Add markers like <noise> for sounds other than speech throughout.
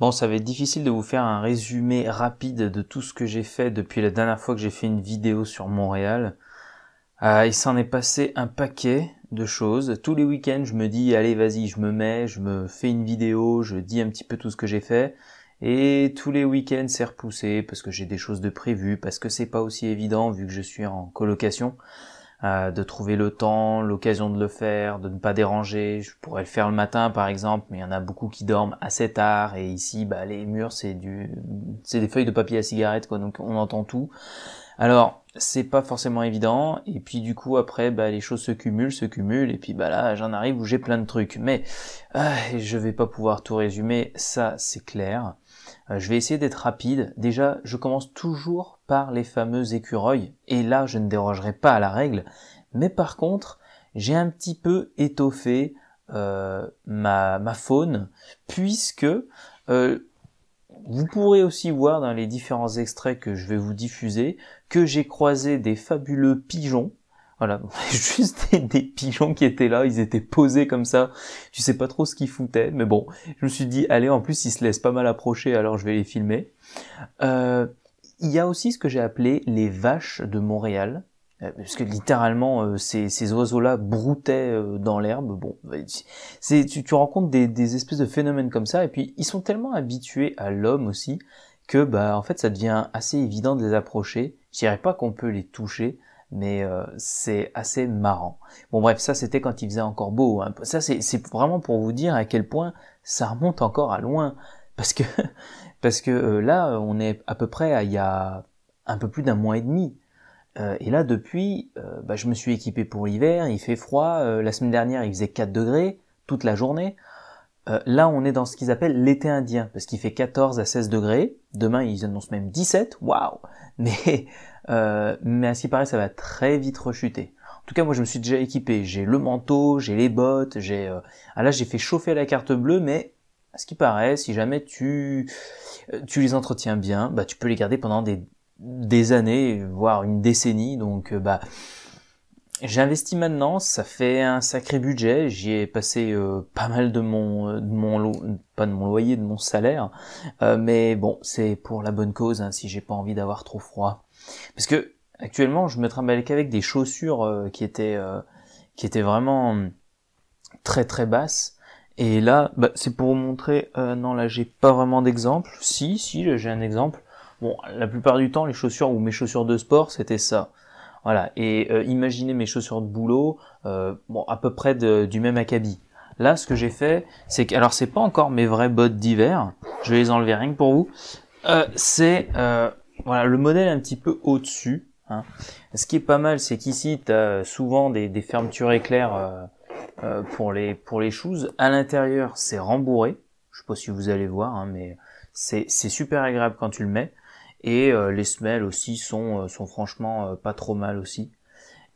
Bon, ça va être difficile de vous faire un résumé rapide de tout ce que j'ai fait depuis la dernière fois que j'ai fait une vidéo sur Montréal. Euh, il s'en est passé un paquet de choses. Tous les week-ends, je me dis, allez, vas-y, je me mets, je me fais une vidéo, je dis un petit peu tout ce que j'ai fait. Et tous les week-ends, c'est repoussé parce que j'ai des choses de prévues, parce que c'est pas aussi évident vu que je suis en colocation. Euh, de trouver le temps, l'occasion de le faire, de ne pas déranger. Je pourrais le faire le matin par exemple, mais il y en a beaucoup qui dorment assez tard et ici bah, les murs c'est du c'est des feuilles de papier à cigarette quoi, donc on entend tout. Alors c'est pas forcément évident et puis du coup après bah, les choses se cumulent, se cumulent et puis bah là j'en arrive où j'ai plein de trucs, mais euh, je vais pas pouvoir tout résumer, ça c'est clair. Euh, je vais essayer d'être rapide. Déjà, je commence toujours par les fameux écureuils, et là, je ne dérogerai pas à la règle. Mais par contre, j'ai un petit peu étoffé euh, ma, faune, puisque euh, vous pourrez aussi voir dans les différents extraits que je vais vous diffuser que j'ai croisé des fabuleux pigeons voilà, <laughs> juste des, pigeons qui étaient là, ils étaient posés comme ça, tu sais pas trop ce qu'ils foutaient, mais bon, je me suis dit, allez, en plus ils se laissent pas mal approcher, alors je vais les filmer. Euh, il y a aussi ce que j'ai appelé les vaches de Montréal, euh, parce que littéralement euh, ces, oiseaux-là broutaient dans l'herbe. Bon, bah, c'est, tu, rencontres des, espèces de phénomènes comme ça, et puis ils sont tellement habitués à l'homme aussi que bah en fait ça devient assez évident de les approcher. Je dirais pas qu'on peut les toucher, mais euh, c'est assez marrant. Bon bref, ça c'était quand il faisait encore beau. Hein. Ça c'est vraiment pour vous dire à quel point ça remonte encore à loin, parce que <laughs> parce que euh, là on est à peu près il y a un peu plus d'un mois et demi. Euh, et là depuis, bah, je me suis équipé pour l'hiver, il fait froid. la semaine dernière il faisait 4 degrés toute la journée. Euh, là, on est dans ce qu'ils appellent l'été indien, parce qu'il fait 14 à 16 degrés. Demain, ils annoncent même 17. Waouh <laughs> Mais, euh, mais à ce qui paraît, ça va très vite rechuter. En tout cas, moi, je me suis déjà équipé. J'ai le manteau, j'ai les bottes, j'ai. Euh, ah là, j'ai fait chauffer la carte bleue, mais à ce qui paraît, si jamais tu tu les entretiens bien, bah tu peux les garder pendant des des années, voire une décennie. Donc, bah J'investis maintenant, ça fait un sacré budget, j'y ai passé euh, pas mal de mon, euh, de mon lo... pas de mon loyer, de mon salaire, euh, mais bon, c'est pour la bonne cause hein, si j'ai pas envie d'avoir trop froid. Parce que actuellement, je me trimballe qu'avec des chaussures qui étaient qui étaient vraiment hum, très très basses. Et là, bah, c'est pour vous montrer. non, là, j'ai pas vraiment d'exemple. Si, si, j'ai un exemple. Bon, la plupart du temps, les chaussures ou mes chaussures de sport, c'était ça. Voilà. Et euh, imaginez mes chaussures de boulot, euh, bon, à peu près du même acabit. Là, ce que j'ai fait, c'est que, alors c'est pas encore mes vraies bottes d'hiver, je vais les enlever rien que pour vous. Euh, c'est voilà le modèle un petit peu au-dessus. Hein. Ce qui est pas mal, c'est qu'ici, tu as souvent des, des fermetures éclairs pour les pour les shoes. À l'intérieur, c'est rembourré. Je sais pas si vous allez voir, hein, mais c'est super agréable quand tu le mets. Et euh, les semelles aussi sont, euh, sont franchement euh, pas trop mal aussi.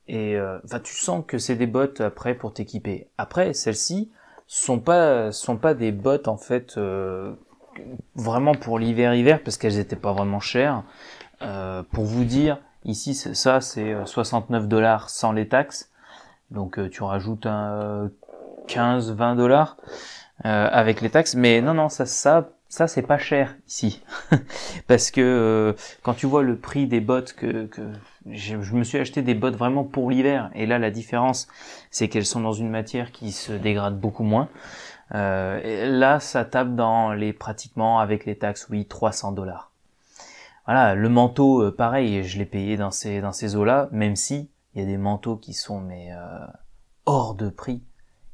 Et enfin, tu sens que c'est des bottes après pour t'équiper. Après, celles-ci sont pas sont pas des bottes en fait vraiment pour l'hiver hiver parce qu'elles étaient pas vraiment chères. pour vous dire, ici ça c'est 69 dollars sans les taxes. Donc tu rajoutes un 15 20 dollars avec les taxes mais non non ça ça ça c'est pas cher ici <laughs> parce que euh, quand tu vois le prix des bottes que, je, me suis acheté des bottes vraiment pour l'hiver et là la différence c'est qu'elles sont dans une matière qui se dégrade beaucoup moins euh, là ça tape dans les pratiquement avec les taxes oui 300 dollars voilà le manteau euh, pareil je l'ai payé dans ces dans ces eaux là même si il y a des manteaux qui sont mais hors de prix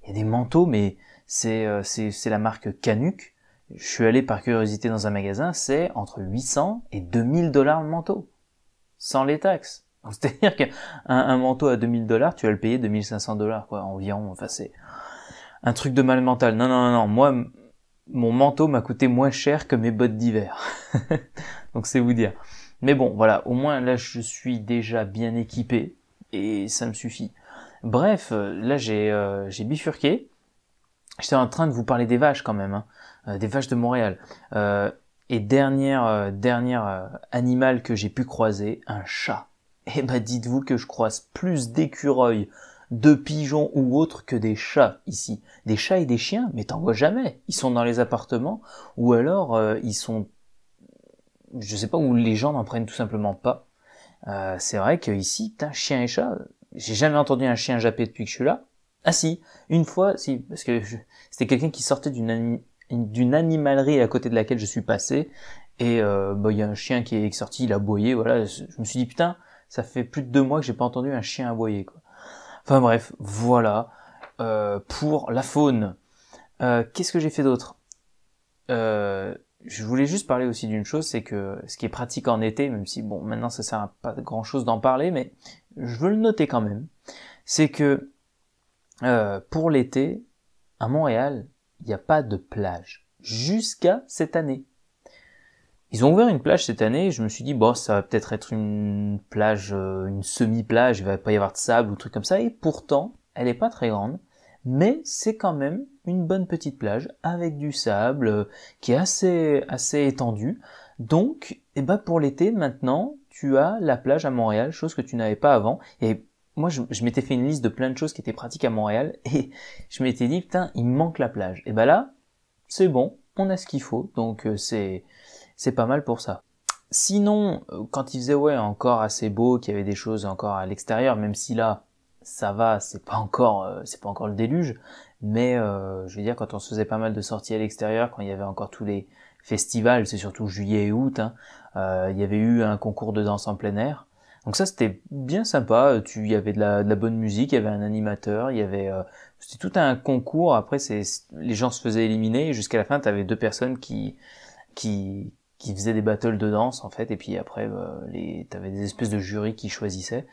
il y a des manteaux mais c'est c'est la marque Canuc je suis allé par curiosité dans un magasin, c'est entre 800 et 2000 dollars le manteau, sans les taxes. <laughs> C'est-à-dire qu'un un manteau à 2000 dollars, tu vas le payer 2500 dollars, quoi, environ. Enfin, c'est un truc de mal mental. Non, non, non, non. Moi, mon manteau m'a coûté moins cher que mes bottes d'hiver. <laughs> Donc, c'est vous dire. Mais bon, voilà. Au moins, là, je suis déjà bien équipé. Et ça me suffit. Bref, euh, là, j'ai, euh, j'ai bifurqué. J'étais en train de vous parler des vaches quand même. Hein. Euh, des vaches de Montréal. Euh, et dernière, euh, dernière animal que j'ai pu croiser, un chat. Eh ben dites-vous que je croise plus d'écureuils, de pigeons ou autres que des chats ici. Des chats et des chiens, mais t'en vois jamais. Ils sont dans les appartements ou alors ils sont, je sais pas où les gens n'en prennent tout simplement pas. c'est vrai qu'ici, t'as chien et chat. J'ai jamais entendu un chien japper depuis que je suis là. Ah si, une fois, si, parce que c'était quelqu'un qui sortait d'une d'une animalerie à côté de laquelle je suis passé et euh, bah, il y a un chien qui est sorti, il a aboyé, voilà, je me suis dit putain, ça fait plus de deux mois que j'ai pas entendu un chien aboyer quoi. Enfin bref, voilà euh, pour la faune. Euh, qu'est-ce que j'ai fait d'autre Je voulais juste parler aussi d'une chose, c'est que ce qui est pratique en été, même si bon maintenant ça sert à pas grand chose d'en parler, mais je veux le noter quand même, c'est que pour l'été à Montréal, il n'y a pas de plage jusqu'à cette année. Ils ont ouvert une plage cette année, je me suis dit, bon, ça va peut-être être une plage, euh, une semi-plage, il va pas y avoir de sable ou truc comme ça, et pourtant, elle n'est pas très grande, mais c'est quand même une bonne petite plage avec du sable euh, qui est assez, assez étendue. Donc, eh ben pour l'été, maintenant, tu as la plage à Montréal, chose que tu n'avais pas avant. Il moi, je, m'étais fait une liste de plein de choses qui étaient pratiques à Montréal et <laughs> je m'étais dit, putain, il me manque la plage. Et ben là, c'est bon, on a ce qu'il faut, donc euh, c'est c'est pas mal pour ça. Sinon, euh, quand il faisait ouais encore assez beau, qu'il y avait des choses encore à l'extérieur, même si là ça va, c'est pas encore euh, c'est pas encore le déluge, mais je veux dire quand on se faisait pas mal de sorties à l'extérieur, quand il y avait encore tous les festivals, c'est surtout juillet et août, hein, il y avait eu un concours de danse en plein air. Donc ça c'était bien sympa, euh, tu il y avait de la, bonne musique, il y avait un animateur, il y avait euh, c'était tout un concours, après c'est les gens se faisaient éliminer jusqu'à la fin tu avais deux personnes qui qui qui faisaient des battles de danse en fait et puis après euh, les t'avais des espèces de jurys qui choisissaient.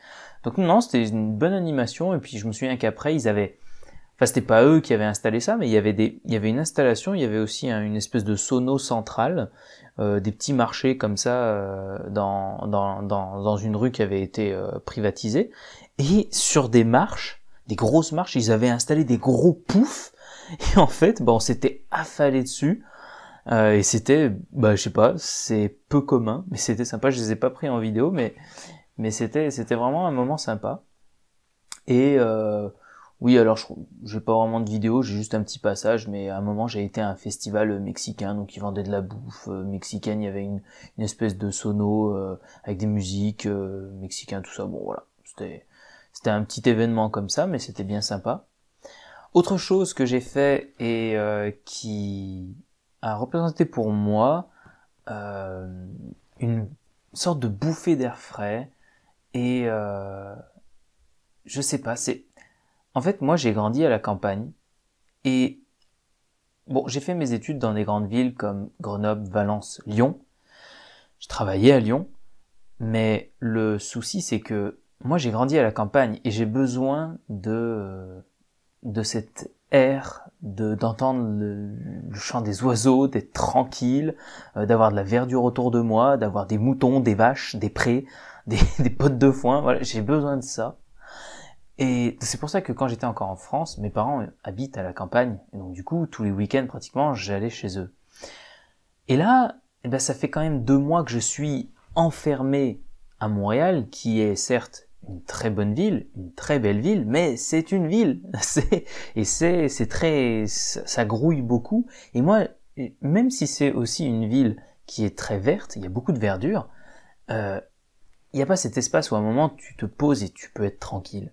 Donc non, c'était une bonne animation et puis je me souviens qu'après ils avaient Enfin, c'était pas eux qui avaient installé ça, mais il y avait des, il y avait une installation, il y avait aussi une espèce de sono centrale, euh, des petits marchés comme ça euh, dans, dans, dans, dans, une rue qui avait été euh, privatisée, et sur des marches, des grosses marches, ils avaient installé des gros poufs, et en fait, bah, on s'était affalé dessus. Euh, et c'était, bah, je sais pas, c'est peu commun, mais c'était sympa. Je les ai pas pris en vidéo, mais mais c'était c'était vraiment un moment sympa. Et oui, alors je j'ai pas vraiment de vidéo, j'ai juste un petit passage, mais à un moment j'ai été à un festival euh, mexicain, donc ils vendaient de la bouffe euh, mexicaine, il y avait une, espèce de sono euh, avec des musiques mexicains mexicaines, tout ça. Bon voilà, c'était c'était un petit événement comme ça, mais c'était bien sympa. Autre chose que j'ai fait et qui a représenté pour moi une sorte de bouffée d'air frais et je sais pas, c'est en fait, moi, j'ai grandi à la campagne et bon, j'ai fait mes études dans des grandes villes comme Grenoble, Valence, Lyon. Je travaillais à Lyon, mais le souci, c'est que moi, j'ai grandi à la campagne et j'ai besoin de de cette air, d'entendre le, chant des oiseaux, d'être tranquille, euh, d'avoir de la verdure autour de moi, d'avoir des moutons, des vaches, des prés, <laughs> des, des potes de foin. Voilà, j'ai besoin de ça. Et c'est pour ça que quand j'étais encore en France, mes parents habitent à la campagne. Et donc du coup, tous les week-ends pratiquement, j'allais chez eux. Et là, eh ben, ça fait quand même deux mois que je suis enfermé à Montréal, qui est certes une très bonne ville, une très belle ville, mais c'est une ville. <laughs> et c'est, très, ça grouille beaucoup. Et moi, même si c'est aussi une ville qui est très verte, il y a beaucoup de verdure, euh, il n'y a pas cet espace où à un moment tu te poses et tu peux être tranquille.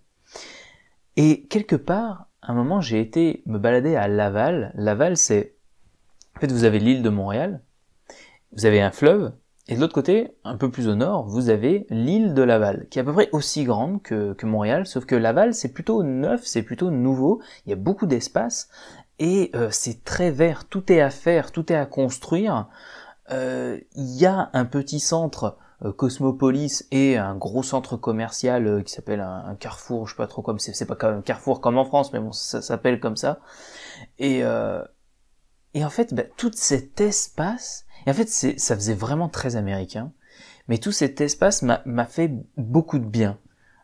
Et quelque part, un moment, j'ai été me balader à Laval. Laval, c'est... En fait, vous avez l'île de Montréal, vous avez un fleuve, et de l'autre côté, un peu plus au nord, vous avez l'île de Laval, qui est à peu près aussi grande que, Montréal, sauf que Laval, c'est plutôt neuf, c'est plutôt nouveau, il y a beaucoup d'espace, et euh, c'est très vert, tout est à faire, tout est à construire. Euh, il y a un petit centre euh, Cosmopolis et un gros centre commercial euh, qui s'appelle un, Carrefour, je sais pas trop comme c'est, c'est pas quand même Carrefour comme en France, mais bon, ça, s'appelle comme ça. Et euh, et en fait, bah, tout cet espace, et en fait, c'est ça faisait vraiment très américain, mais tout cet espace m'a fait beaucoup de bien.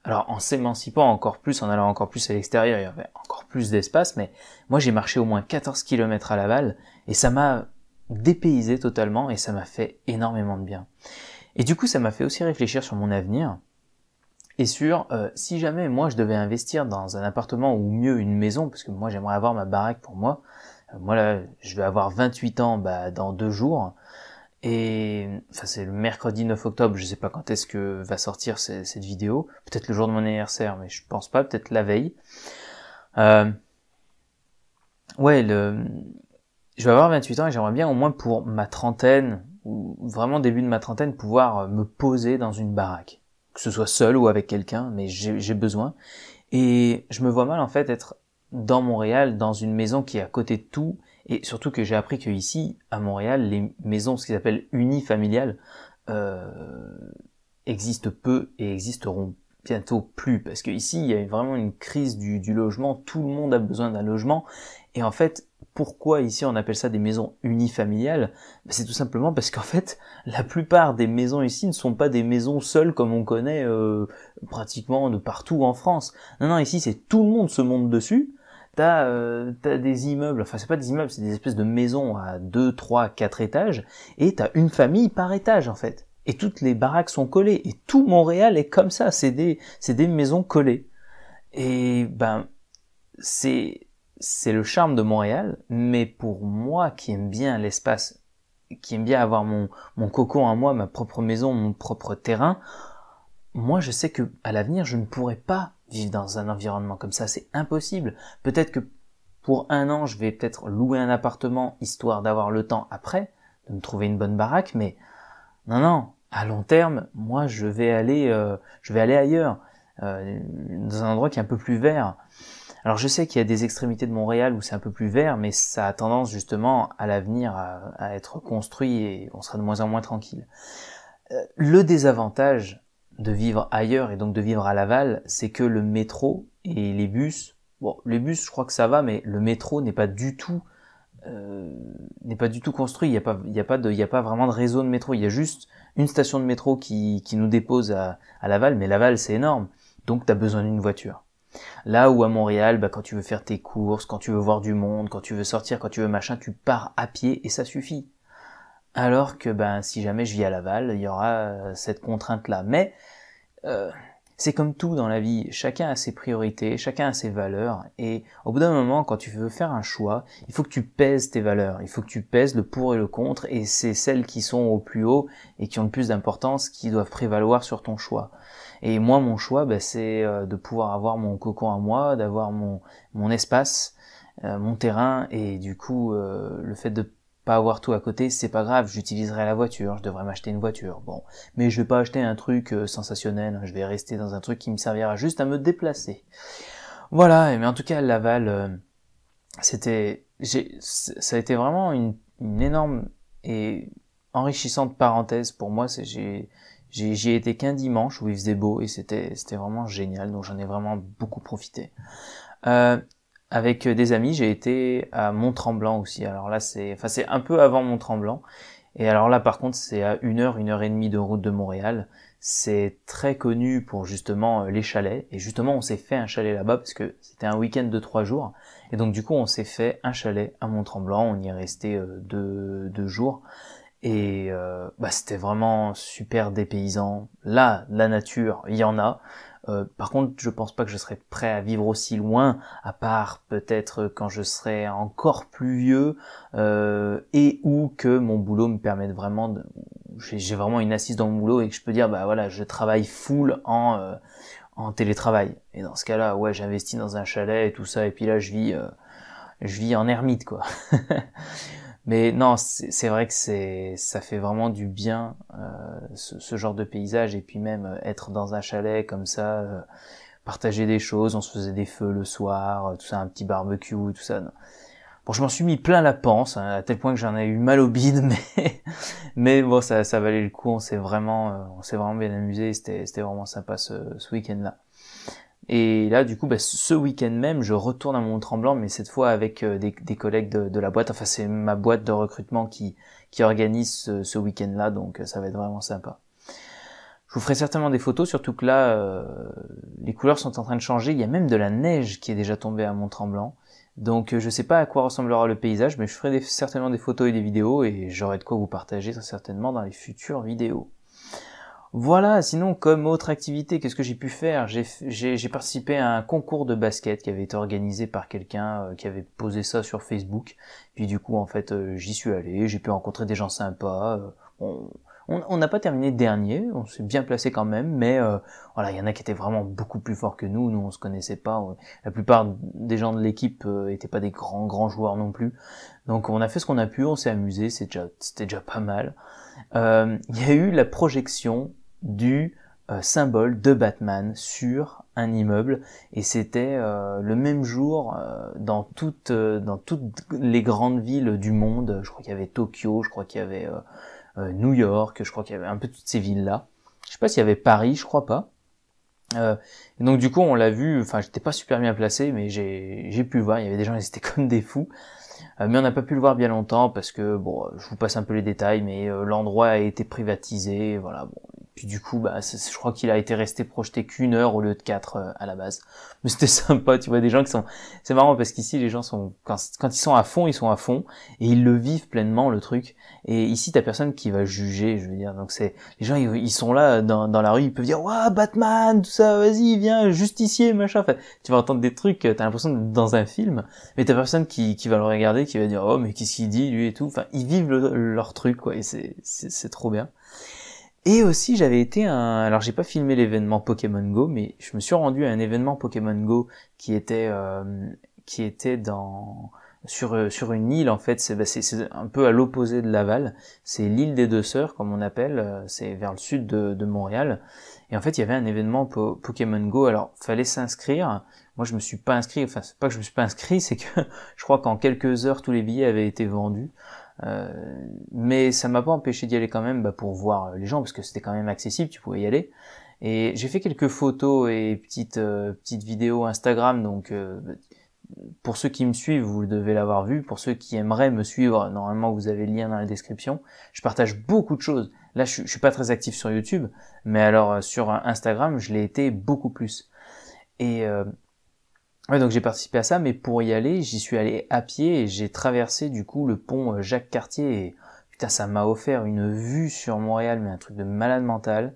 Alors en s'émancipant encore plus, en allant encore plus à l'extérieur, il y avait encore plus d'espace, mais moi j'ai marché au moins 14 km à Laval, et ça m'a dépaysé totalement, et ça m'a fait énormément de bien. Et du coup, ça m'a fait aussi réfléchir sur mon avenir et sur euh, si jamais moi je devais investir dans un appartement ou mieux une maison, parce que moi j'aimerais avoir ma baraque pour moi. Euh, moi là, je vais avoir 28 ans bah, dans deux jours. Et enfin c'est le mercredi 9 octobre, je ne sais pas quand est-ce que va sortir cette, vidéo. Peut-être le jour de mon anniversaire, mais je pense pas, peut-être la veille. Euh, ouais, le... je vais avoir 28 ans et j'aimerais bien au moins pour ma trentaine, vraiment début de ma trentaine, pouvoir euh, me poser dans une baraque, que ce soit seul ou avec quelqu'un, mais j'ai besoin. Et je me vois mal en fait être dans Montréal, dans une maison qui est à côté de tout, et surtout que j'ai appris que ici, à Montréal, les maisons, ce qu'ils appellent unifamiliales, euh, existent peu et existeront bientôt plus, parce que ici, il y a vraiment une crise du, du logement, tout le monde a besoin d'un logement, et en fait, pourquoi ici on appelle ça des maisons unifamiliales bah, C'est tout simplement parce qu'en fait, la plupart des maisons ici ne sont pas des maisons seules comme on connaît euh, pratiquement de partout en France. Non, non, ici c'est tout le monde se monte dessus. T'as euh, des immeubles, enfin c'est pas des immeubles, c'est des espèces de maisons à 2, 3, 4 étages, et t'as une famille par étage en fait. Et toutes les baraques sont collées, et tout Montréal est comme ça, c'est des, des maisons collées. Et ben, c'est c'est le charme de Montréal, mais pour moi qui aime bien l'espace, qui aime bien avoir mon, coco cocon à moi, ma propre maison, mon propre terrain, moi je sais que à l'avenir je ne pourrai pas vivre dans un environnement comme ça, c'est impossible. Peut-être que pour un an je vais peut-être louer un appartement histoire d'avoir le temps après de me trouver une bonne baraque, mais non non, à long terme, moi je vais aller, euh, je vais aller ailleurs, euh, dans un endroit qui est un peu plus vert. Alors je sais qu'il y a des extrémités de Montréal où c'est un peu plus vert, mais ça a tendance justement à l'avenir à, être construit et on sera de moins en moins tranquille. Euh, le désavantage de vivre ailleurs et donc de vivre à Laval, c'est que le métro et les bus, bon les bus je crois que ça va, mais le métro n'est pas du tout euh, n'est pas du tout construit. Il n'y a, pas, a, pas a pas vraiment de réseau de métro. Il y a juste une station de métro qui, nous dépose à, à Laval, mais Laval c'est énorme. Donc tu as besoin d'une voiture. Là où à Montréal, bah, quand tu veux faire tes courses, quand tu veux voir du monde, quand tu veux sortir, quand tu veux machin, tu pars à pied et ça suffit. Alors que bah, si jamais je vis à Laval, il y aura euh, cette contrainte-là. Mais euh, c'est comme tout dans la vie, chacun a ses priorités, chacun a ses valeurs, et au bout d'un moment, quand tu veux faire un choix, il faut que tu pèses tes valeurs, il faut que tu pèses le pour et le contre, et c'est celles qui sont au plus haut et qui ont le plus d'importance qui doivent prévaloir sur ton choix. Et moi, mon choix, bah, c'est euh, de pouvoir avoir mon cocon à moi, d'avoir mon, mon espace, euh, mon terrain, et du coup, euh, le fait de pas avoir tout à côté, c'est pas grave, j'utiliserai la voiture, je devrais m'acheter une voiture. Bon, mais je vais pas acheter un truc sensationnel, je vais rester dans un truc qui me servira juste à me déplacer. Voilà, mais en tout cas, Laval, c'était, ça a été vraiment une, énorme et enrichissante parenthèse pour moi. J'y ai été qu'un dimanche où il faisait beau et c'était vraiment génial, donc j'en ai vraiment beaucoup profité. Euh, avec des amis, j'ai été à Mont-Tremblant aussi. Alors là, c'est enfin c'est un peu avant Mont-Tremblant. Et alors là, par contre, c'est à une heure, une heure et demie de route de Montréal. C'est très connu pour justement euh, les chalets. Et justement, on s'est fait un chalet là-bas parce que c'était un week-end de trois jours. Et donc du coup, on s'est fait un chalet à Mont-Tremblant. On y est resté euh, deux, deux jours. Et euh, bah, c'était vraiment super dépaysant. Là, la nature, il y en a. Euh, par contre, je pense pas que je serais prêt à vivre aussi loin, à part peut-être quand je serai encore plus vieux euh, et où que mon boulot me permette vraiment, de... j'ai vraiment une assise dans mon boulot et que je peux dire bah voilà, je travaille full en en télétravail. Et dans ce cas-là, ouais, j'investis dans un chalet et tout ça et puis là je vis je vis en ermite quoi. <laughs> Mais non, c'est vrai que c'est, ça fait vraiment du bien euh, ce, genre de paysage et puis même euh, être dans un chalet comme ça, euh, partager des choses, on se faisait des feux le soir, tout ça, un petit barbecue, tout ça. Bon, je m'en suis mis plein la panse, hein, à tel point que j'en ai eu mal au bide, <laughs> mais mais bon, ça, valait le coup. On s'est vraiment, on s'est vraiment bien amusé. C'était, c'était vraiment sympa ce week-end-là. Et là, du coup, bah, ce week-end même, je retourne à Mont-Tremblant, mais cette fois avec euh, des, collègues de, la boîte. Enfin, c'est ma boîte de recrutement qui, organise ce, week-end-là, donc euh, ça va être vraiment sympa. Je vous ferai certainement des photos, surtout que là, euh, les couleurs sont en train de changer. Il y a même de la neige qui est déjà tombée à Mont-Tremblant. Donc je ne sais pas à quoi ressemblera le paysage, mais je ferai certainement des photos et des vidéos, et j'aurai de quoi vous partager très certainement dans les futures vidéos. Voilà, sinon comme autre activité, qu'est-ce que j'ai pu faire J'ai participé à un concours de basket qui avait été organisé par quelqu'un euh, qui avait posé ça sur Facebook. Puis du coup, en fait, euh, j'y suis allé, j'ai pu rencontrer des gens sympas. Euh, on n'a pas terminé dernier, on s'est bien placé quand même, mais voilà, il y en a qui étaient vraiment beaucoup plus forts que nous. Nous, on se connaissait pas. la plupart des gens de l'équipe n'étaient pas des grands grands joueurs non plus. Donc, on a fait ce qu'on a pu, on s'est amusé, c'était déjà, déjà pas mal. Il y a eu la projection du euh, symbole de Batman sur un immeuble et c'était euh, le même jour euh, dans toutes dans toutes les grandes villes du monde je crois qu'il y avait Tokyo je crois qu'il y avait New York je crois qu'il y avait un peu toutes ces villes là je sais pas s'il y avait Paris je crois pas donc du coup on l'a vu enfin j'étais pas super bien placé mais j'ai j'ai pu voir il y avait des gens ils étaient <laughs> comme des fous mais on n'a pas pu le voir bien longtemps parce que bon je vous passe un peu les détails mais l'endroit a été privatisé voilà bon du coup, bah, je crois qu'il a été resté projeté qu'une heure au lieu de quatre euh, à la base. <laughs> Mais c'était sympa, tu vois, des gens qui sont... C'est marrant parce qu'ici, les gens sont... Quand, ils sont à fond, ils sont à fond, et ils le vivent pleinement, le truc. Et ici, t'as personne qui va juger, je veux dire. Donc c'est... Les gens, ils, sont là, dans, dans, la rue, ils peuvent dire « Ouah, Batman, tout ça, vas-y, viens, justicier, machin enfin, ». Tu vas entendre des trucs, t'as l'impression d'être dans un film, mais t'as personne qui, qui va le regarder, qui va dire « Oh, mais qu'est-ce qu'il dit, lui, et tout ». Enfin, ils vivent leur truc, quoi, et c'est trop bien. Et aussi, j'avais été un... Alors, j'ai pas filmé l'événement Pokémon Go, mais je me suis rendu à un événement Pokémon Go qui était, euh, qui était dans... Euh, sur, une île, en fait, bah, c'est un peu à l'opposé de Laval. C'est l'île des Deux Sœurs, comme on appelle. Euh, c'est vers le sud de, Montréal. Et en fait, il y avait un événement Pokémon Go. Alors, fallait s'inscrire. Moi, je me suis pas inscrit. Enfin, c'est pas que je me suis pas inscrit, c'est que <laughs> je crois qu'en quelques heures, tous les billets avaient été vendus. Euh, mais ça m'a pas empêché d'y aller quand même bah, pour voir les gens parce que c'était quand même accessible, tu pouvais y aller. Et j'ai fait quelques photos et petites euh, petites vidéos Instagram. Donc euh, pour ceux qui me suivent, vous devez l'avoir vu. Pour ceux qui aimeraient me suivre, normalement vous avez le lien dans la description. Je partage beaucoup de choses. Là, je, je suis pas très actif sur YouTube, mais alors sur Instagram, je l'ai été beaucoup plus. Et Ouais, donc j'ai participé à ça, mais pour y aller, j'y suis allé à pied et j'ai traversé du coup le pont euh, Jacques Cartier. Et, putain, ça m'a offert une vue sur Montréal, mais un truc de malade mental.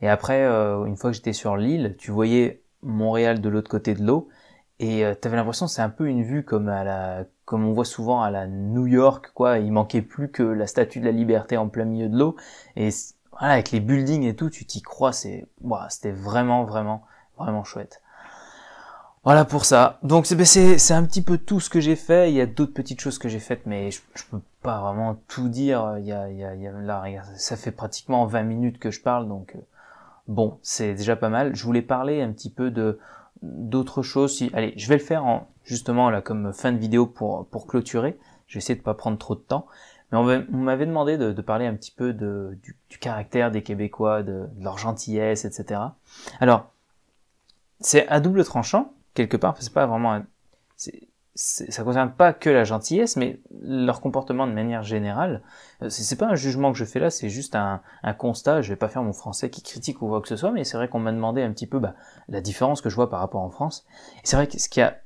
Et après, euh, une fois que j'étais sur l'île, tu voyais Montréal de l'autre côté de l'eau et euh, t'avais l'impression c'est un peu une vue comme à la, comme on voit souvent à la New York, quoi. Il manquait plus que la Statue de la Liberté en plein milieu de l'eau et voilà, avec les buildings et tout, tu t'y crois. C'est, c'était vraiment, vraiment, vraiment chouette. Voilà pour ça. Donc ben, c'est un petit peu tout ce que j'ai fait. Il y a d'autres petites choses que j'ai faites, mais je, peux pas vraiment tout dire. Il y a, là, ça fait pratiquement 20 minutes que je parle, donc euh, bon, c'est déjà pas mal. Je voulais parler un petit peu de d'autres choses. allez, je vais le faire en justement là comme fin de vidéo pour pour clôturer. J'essaie vais essayer de pas prendre trop de temps. Mais on, m'avait demandé de, parler un petit peu du, caractère des Québécois, de, de leur gentillesse, etc. Alors, c'est à double tranchant quelque part, c'est pas vraiment, ça concerne pas que la gentillesse, mais leur comportement de manière générale. Euh, c'est pas un jugement que je fais là, c'est juste un, un, constat. Je vais pas faire mon français qui critique ou quoi que ce soit, mais c'est vrai qu'on m'a demandé un petit peu bah, la différence que je vois par rapport en France. Et c'est vrai que ce qui a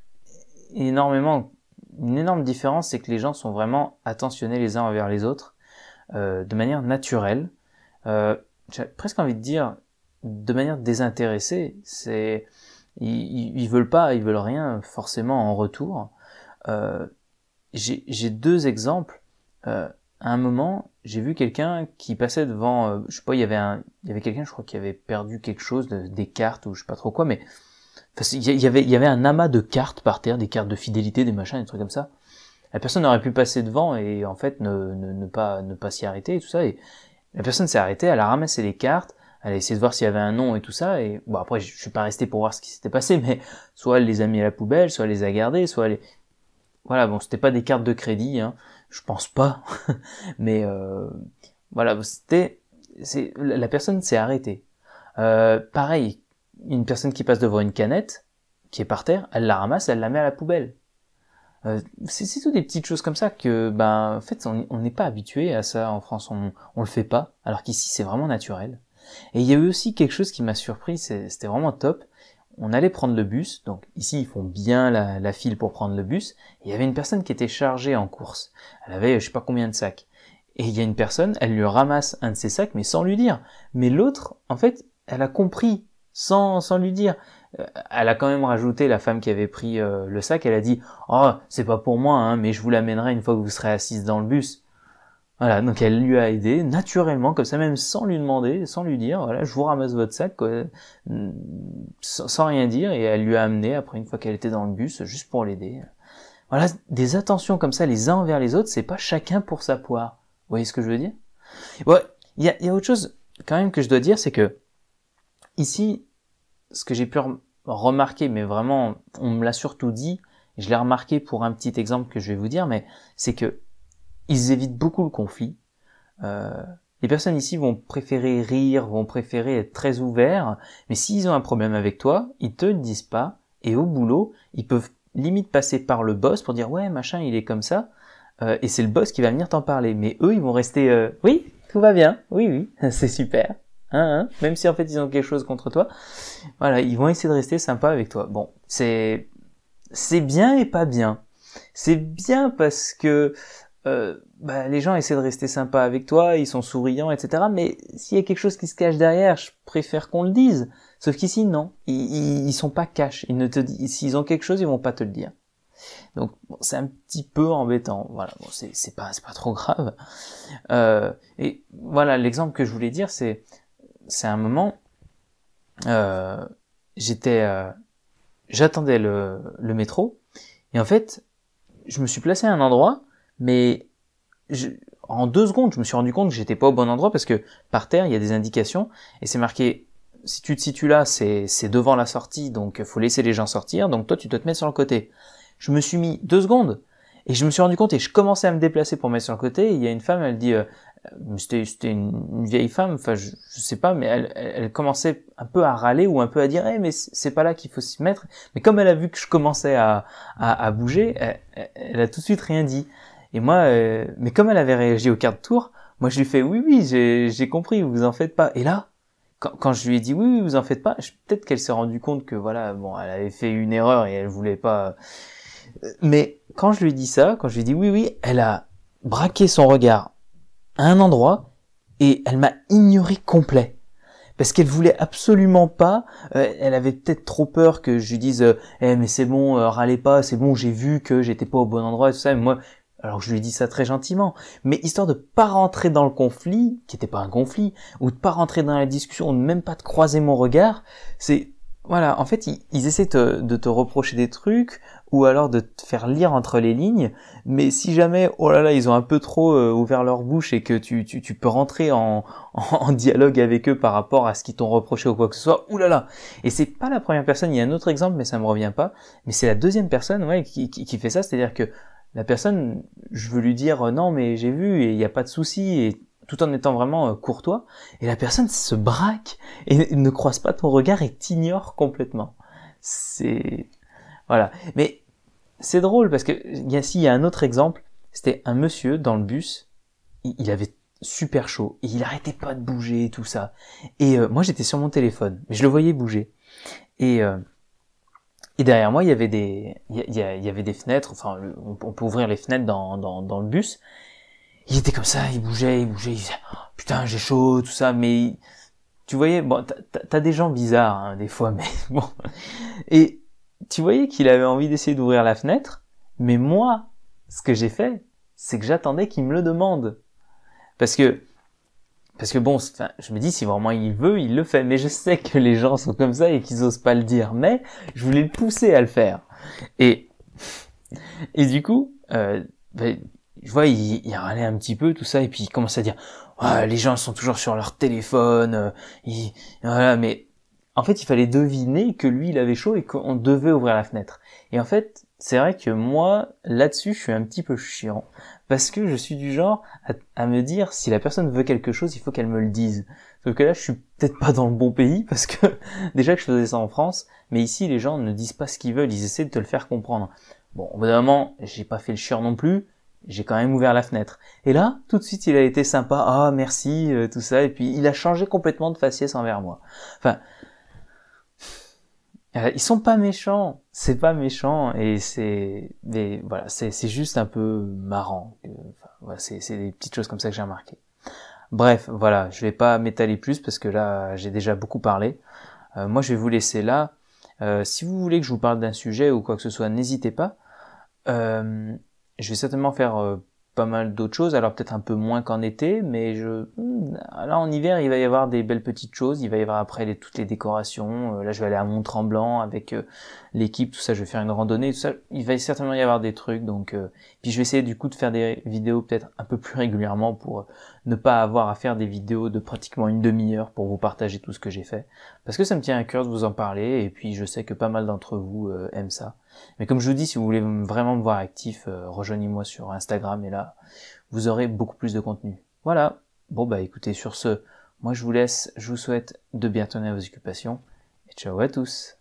énormément, une énorme différence, c'est que les gens sont vraiment attentionnés les uns envers les autres, euh, de manière naturelle. Euh, J'ai presque envie de dire de manière désintéressée. C'est ils, ils, veulent pas, ils veulent rien forcément en retour. Euh, j'ai deux exemples. Euh, à un moment, j'ai vu quelqu'un qui passait devant, euh, je sais pas, il y avait un, il y avait quelqu'un, je crois, qui avait perdu quelque chose, des cartes ou je sais pas trop quoi, mais il y avait, il y avait un amas de cartes par terre, des cartes de fidélité, des machins, des trucs comme ça. La personne aurait pu passer devant et en fait ne, pas ne pas s'y arrêter et tout ça. Et la personne s'est arrêtée, elle a ramassé les cartes, elle a essayé de voir s'il y avait un nom et tout ça. Et bon, après, je, suis pas resté pour voir ce qui s'était passé, mais <laughs> soit elle les a mis à la poubelle, soit elle les a gardés, soit elle. Voilà, bon, c'était pas des cartes de crédit, hein, je pense pas. <laughs> mais euh, voilà, c'était. c'est La personne s'est arrêtée. Euh, pareil, une personne qui passe devant une canette, qui est par terre, elle la ramasse, elle la met à la poubelle. Euh, c'est tout des petites choses comme ça que, ben, en fait, on n'est pas habitué à ça en France, on, on le fait pas, alors qu'ici c'est vraiment naturel. Et il y a eu aussi quelque chose qui m'a surpris, c'était vraiment top. On allait prendre le bus, donc ici ils font bien la, file pour prendre le bus, il y avait une personne qui était chargée en course. Elle avait je sais pas combien de sacs. Et il y a une personne, elle lui ramasse un de ses sacs, mais sans lui dire. Mais l'autre, en fait, elle a compris, sans, lui dire. Euh, elle a quand même rajouté la femme qui avait pris euh, le sac, elle a dit « Oh, c'est pas pour moi, hein, mais je vous l'amènerai une fois que vous serez assise dans le bus. » Voilà, donc elle lui a aidé naturellement, comme ça, même sans lui demander, sans lui dire, voilà, je vous ramasse votre sac, mm, sans rien dire, et elle lui a amené après une fois qu'elle était dans le bus, juste pour l'aider. Voilà, des attentions comme ça, les uns envers les autres, c'est pas chacun pour sa poire. Vous voyez ce que je veux dire Ouais, il y a, y a autre chose quand même que je dois dire, c'est que ici, ce que j'ai pu remarquer, mais vraiment, on me l'a surtout dit, je l'ai remarqué pour un petit exemple que je vais vous dire, mais c'est que ils évitent beaucoup le conflit. Euh, les personnes ici vont préférer rire, vont préférer être très ouverts, mais s'ils ont un problème avec toi, ils te le disent pas, et au boulot, ils peuvent limite passer par le boss pour dire ouais machin il est comme ça, euh, et c'est le boss qui va venir t'en parler, mais eux ils vont rester euh, oui tout va bien, oui oui <laughs> c'est super, hein, hein, même si en fait ils ont quelque chose contre toi, voilà ils vont essayer de rester sympa avec toi. Bon c'est c'est bien et pas bien. C'est bien parce que euh, bah, les gens essaient de rester sympas avec toi, ils sont souriants, etc. Mais s'il y a quelque chose qui se cache derrière, je préfère qu'on le dise. Sauf qu'ici, non, ils, sont pas cash. Ils ne te s'ils ont quelque chose, ils vont pas te le dire. Donc c'est un petit peu embêtant. Voilà, bon, c'est pas c'est pas trop grave. Euh, et voilà, l'exemple que je voulais dire, c'est c'est un moment, euh, j'étais, euh, j'attendais le, le métro et en fait, je me suis placé à un endroit mais je, en deux secondes, je me suis rendu compte que j'étais pas au bon endroit parce que par terre, il y a des indications et c'est marqué si tu te situes là, c'est, c'est devant la sortie, donc il faut laisser les gens sortir, donc toi tu dois te mettre sur le côté. Je me suis mis deux secondes et je me suis rendu compte et je commençais à me déplacer pour me mettre sur le côté il y a une femme, elle dit, euh, c'était, une, vieille femme, enfin je, ne sais pas, mais elle, elle, commençait un peu à râler ou un peu à dire, eh, mais c'est pas là qu'il faut s'y mettre. Mais comme elle a vu que je commençais à, à, à bouger, elle, elle a tout de suite rien dit. Et moi, euh, mais comme elle avait réagi au quart de tour, moi je lui fais oui, oui, j'ai compris, vous en faites pas. Et là, quand, quand je lui ai dit oui, oui, vous en faites pas, peut-être qu'elle s'est rendue compte que voilà, bon, elle avait fait une erreur et elle voulait pas. Euh, mais quand je lui ai dit ça, quand je lui ai dit « oui, oui, elle a braqué son regard à un endroit et elle m'a ignoré complet parce qu'elle voulait absolument pas. Euh, elle avait peut-être trop peur que je lui dise, eh, mais c'est bon, râlez pas, c'est bon, j'ai vu que j'étais pas au bon endroit et tout ça. Mais moi, alors je lui dis ça très gentiment, mais histoire de pas rentrer dans le conflit, qui n'était pas un conflit, ou de pas rentrer dans la discussion, ou même pas de croiser mon regard, c'est voilà, en fait, ils, essaient de te reprocher des trucs ou alors de te faire lire entre les lignes. Mais si jamais, oh là là, ils ont un peu trop euh, ouvert leur bouche et que tu, peux rentrer <laughs> en, dialogue avec eux par rapport à ce qu'ils t'ont reproché ou quoi que ce soit, oh là là. Et c'est pas la première personne. Il y a un autre exemple, mais ça me revient pas. Mais c'est la deuxième personne, ouais, qui fait ça. C'est-à-dire que la personne, je veux lui dire euh, non mais j'ai vu et il n'y a pas de souci et tout en étant vraiment euh, courtois, et la personne se braque et ne croise pas ton regard et t'ignore complètement. C'est voilà. Mais c'est drôle parce que il y a un autre exemple, c'était un monsieur dans le bus, il avait super chaud et il arrêtait pas de bouger et tout ça. Et euh, moi j'étais sur mon téléphone, mais je le voyais bouger. Et et derrière moi, il y avait des, il y, avait des fenêtres. Enfin, on, peut ouvrir les fenêtres dans, le bus. Il était comme ça, il bougeait, il bougeait. Il disait, oh, putain, j'ai chaud, tout ça. Mais tu voyais, bon, t'as des gens bizarres hein, des fois, <laughs> mais bon. Et tu voyais qu'il avait envie d'essayer d'ouvrir la fenêtre. Mais moi, ce que j'ai fait, c'est que j'attendais qu'il me le demande, parce que parce que bon, je me dis si vraiment il veut, il le fait. Mais je sais que les gens sont comme ça et qu'ils n'osent pas le dire. Mais je voulais le pousser à le faire. Et et du coup, euh, ben, je vois, il, râlait un petit peu tout ça et puis il commence à dire ah, les gens sont toujours sur leur téléphone. Euh, voilà, mais en fait, il fallait deviner que lui, il avait chaud et qu'on devait ouvrir la fenêtre. Et en fait, c'est vrai que moi, là-dessus, je suis un petit peu chiant parce que je suis du genre à, me dire si la personne veut quelque chose, il faut qu'elle me le dise. Sauf que là, je suis peut-être pas dans le bon pays <laughs> parce que déjà que je faisais ça en France, mais ici les gens ne disent pas ce qu'ils veulent, ils essaient de te le faire comprendre. Bon, au bout d'un moment, j'ai pas fait le chien non plus, j'ai quand même ouvert la fenêtre. Et là, tout de suite, il a été sympa, ah merci, euh, tout ça, et puis il a changé complètement de faciès envers moi. Enfin, euh, ils sont pas méchants, c'est pas méchant et c'est voilà, c'est juste un peu marrant. c'est des petites choses comme ça que j'ai remarqué. Bref, voilà, je vais pas m'étaler plus parce que là j'ai déjà beaucoup parlé. Euh, moi je vais vous laisser là. Euh, si vous voulez que je vous parle d'un sujet ou quoi que ce soit, n'hésitez pas. Euh, je vais certainement faire pas mal d'autres choses, alors peut-être un peu moins qu'en été, mais je hmm, là en hiver il va y avoir des belles petites choses, il va y avoir après toutes les décorations, euh, là je vais aller à Mont-Tremblant avec euh, l'équipe, tout ça, je vais faire une randonnée, tout ça, il va certainement y avoir des trucs, donc euh, puis je vais essayer du coup de faire des vidéos peut-être un peu plus régulièrement pour ne pas avoir à faire des vidéos de pratiquement une demi-heure pour vous partager tout ce que j'ai fait, parce que ça me tient à cœur de vous en parler, et puis je sais que pas mal d'entre vous aiment ça. Mais comme je vous dis, si vous voulez vraiment me voir actif, euh, rejoignez-moi sur Instagram et là, vous aurez beaucoup plus de contenu. Voilà. Bon bah écoutez, sur ce, moi je vous laisse, je vous souhaite de bien tenir vos occupations et ciao à tous.